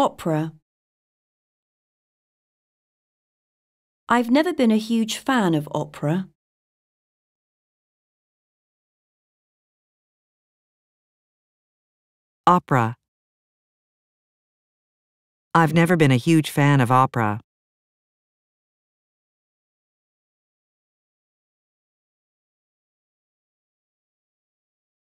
Opera. I've never been a huge fan of opera. Opera. I've never been a huge fan of opera.